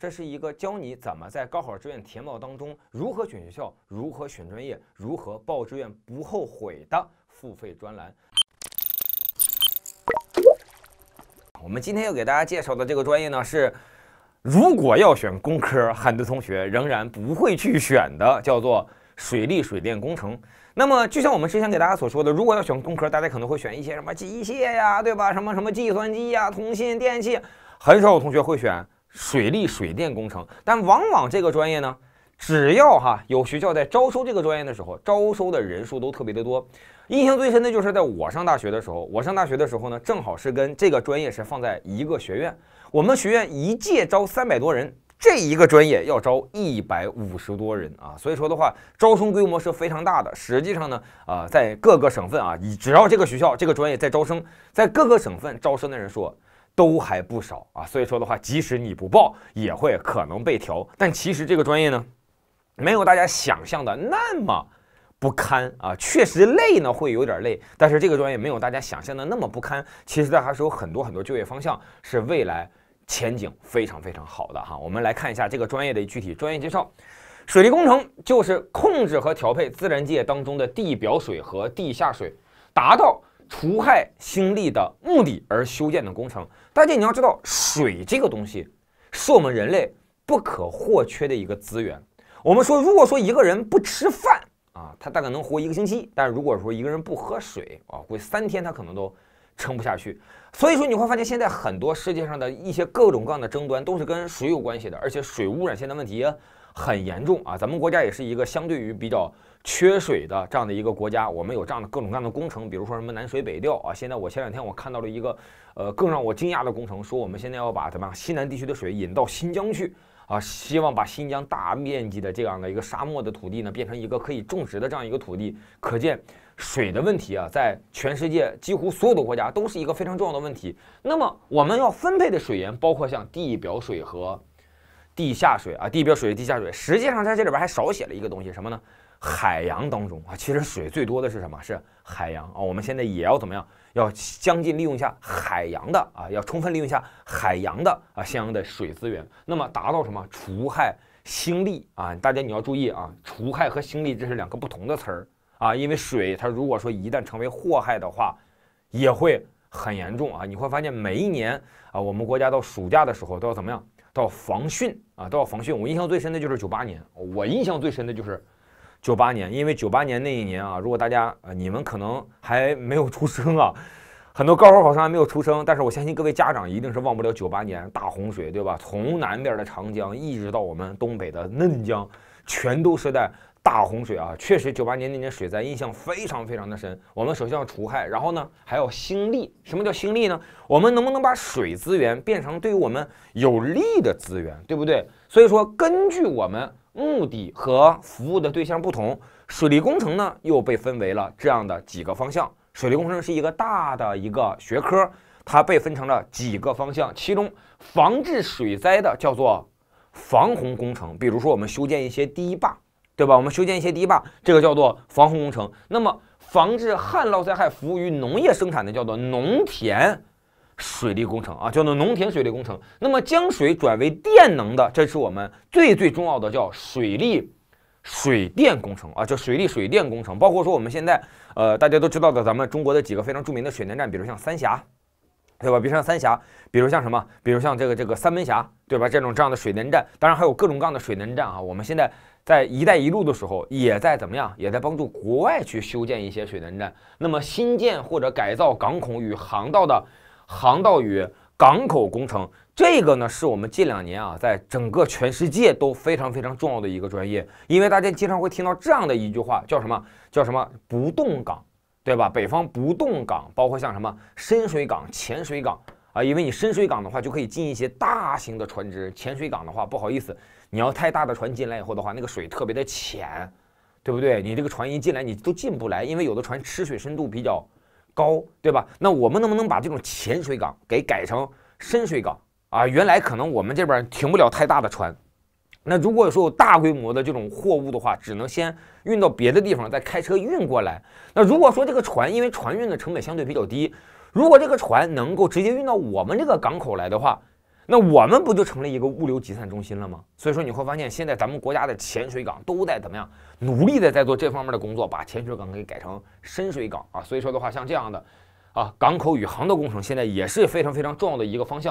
这是一个教你怎么在高考志愿填报当中如何选学校、如何选专业、如何报志愿不后悔的付费专栏。我们今天要给大家介绍的这个专业呢，是如果要选工科，很多同学仍然不会去选的，叫做水利水电工程。那么，就像我们之前给大家所说的，如果要选工科，大家可能会选一些什么机械呀，对吧？什么什么计算机呀、通信、电器，很少有同学会选。水利水电工程，但往往这个专业呢，只要哈有学校在招收这个专业的时候，招收的人数都特别的多。印象最深的就是在我上大学的时候，我上大学的时候呢，正好是跟这个专业是放在一个学院。我们学院一届招三百多人，这一个专业要招一百五十多人啊，所以说的话，招生规模是非常大的。实际上呢，啊，在各个省份啊，你只要这个学校这个专业在招生，在各个省份招生的人数。都还不少啊，所以说的话，即使你不报，也会可能被调。但其实这个专业呢，没有大家想象的那么不堪啊。确实累呢，会有点累，但是这个专业没有大家想象的那么不堪。其实它还是有很多很多就业方向，是未来前景非常非常好的哈。我们来看一下这个专业的具体专业介绍：水利工程就是控制和调配自然界当中的地表水和地下水，达到。除害兴利的目的而修建的工程，大家你要知道，水这个东西是我们人类不可或缺的一个资源。我们说，如果说一个人不吃饭啊，他大概能活一个星期；但是如果说一个人不喝水啊，会三天他可能都撑不下去。所以说，你会发现现在很多世界上的一些各种各样的争端都是跟水有关系的，而且水污染现在问题。很严重啊！咱们国家也是一个相对于比较缺水的这样的一个国家，我们有这样的各种各样的工程，比如说什么南水北调啊。现在我前两天我看到了一个，呃，更让我惊讶的工程，说我们现在要把怎么样西南地区的水引到新疆去啊，希望把新疆大面积的这样的一个沙漠的土地呢，变成一个可以种植的这样一个土地。可见水的问题啊，在全世界几乎所有的国家都是一个非常重要的问题。那么我们要分配的水源包括像地表水和。地下水啊，地表水、地下水，实际上在这里边还少写了一个东西，什么呢？海洋当中啊，其实水最多的是什么？是海洋啊。我们现在也要怎么样？要将近利用一下海洋的啊，要充分利用一下海洋的啊，相应的水资源。那么达到什么？除害兴利啊！大家你要注意啊，除害和兴利这是两个不同的词儿啊。因为水它如果说一旦成为祸害的话，也会很严重啊。你会发现每一年啊，我们国家到暑假的时候都要怎么样？到防汛啊，到防汛。我印象最深的就是九八年，我印象最深的就是九八年，因为九八年那一年啊，如果大家呃你们可能还没有出生啊，很多高考考生还没有出生，但是我相信各位家长一定是忘不了九八年大洪水，对吧？从南边的长江一直到我们东北的嫩江，全都是在。大洪水啊，确实，九八年那年水灾印象非常非常的深。我们首先要除害，然后呢，还要兴利。什么叫兴利呢？我们能不能把水资源变成对于我们有利的资源，对不对？所以说，根据我们目的和服务的对象不同，水利工程呢又被分为了这样的几个方向。水利工程是一个大的一个学科，它被分成了几个方向。其中防治水灾的叫做防洪工程，比如说我们修建一些堤坝。对吧？我们修建一些堤坝，这个叫做防洪工程。那么防治旱涝灾害，服务于农业生产的叫做农田水利工程啊，叫做农田水利工程。那么将水转为电能的，这是我们最最重要的，叫水利水电工程啊，叫水利水电工程。包括说我们现在，呃，大家都知道的，咱们中国的几个非常著名的水电站，比如像三峡，对吧？比如像三峡，比如像什么？比如像这个这个三门峡，对吧？这种这样的水电站，当然还有各种各样的水电站啊。我们现在。在“一带一路”的时候，也在怎么样，也在帮助国外去修建一些水电站。那么，新建或者改造港口与航道的航道与港口工程，这个呢，是我们近两年啊，在整个全世界都非常非常重要的一个专业。因为大家经常会听到这样的一句话，叫什么？叫什么？不动港，对吧？北方不动港，包括像什么深水港、浅水港啊？因为你深水港的话，就可以进一些大型的船只；浅水港的话，不好意思。你要太大的船进来以后的话，那个水特别的浅，对不对？你这个船一进来，你都进不来，因为有的船吃水深度比较高，对吧？那我们能不能把这种浅水港给改成深水港啊？原来可能我们这边停不了太大的船，那如果说有大规模的这种货物的话，只能先运到别的地方，再开车运过来。那如果说这个船，因为船运的成本相对比较低，如果这个船能够直接运到我们这个港口来的话。那我们不就成了一个物流集散中心了吗？所以说你会发现，现在咱们国家的浅水港都在怎么样努力的在做这方面的工作，把浅水港给改成深水港啊。所以说的话，像这样的，啊，港口与航道工程现在也是非常非常重要的一个方向。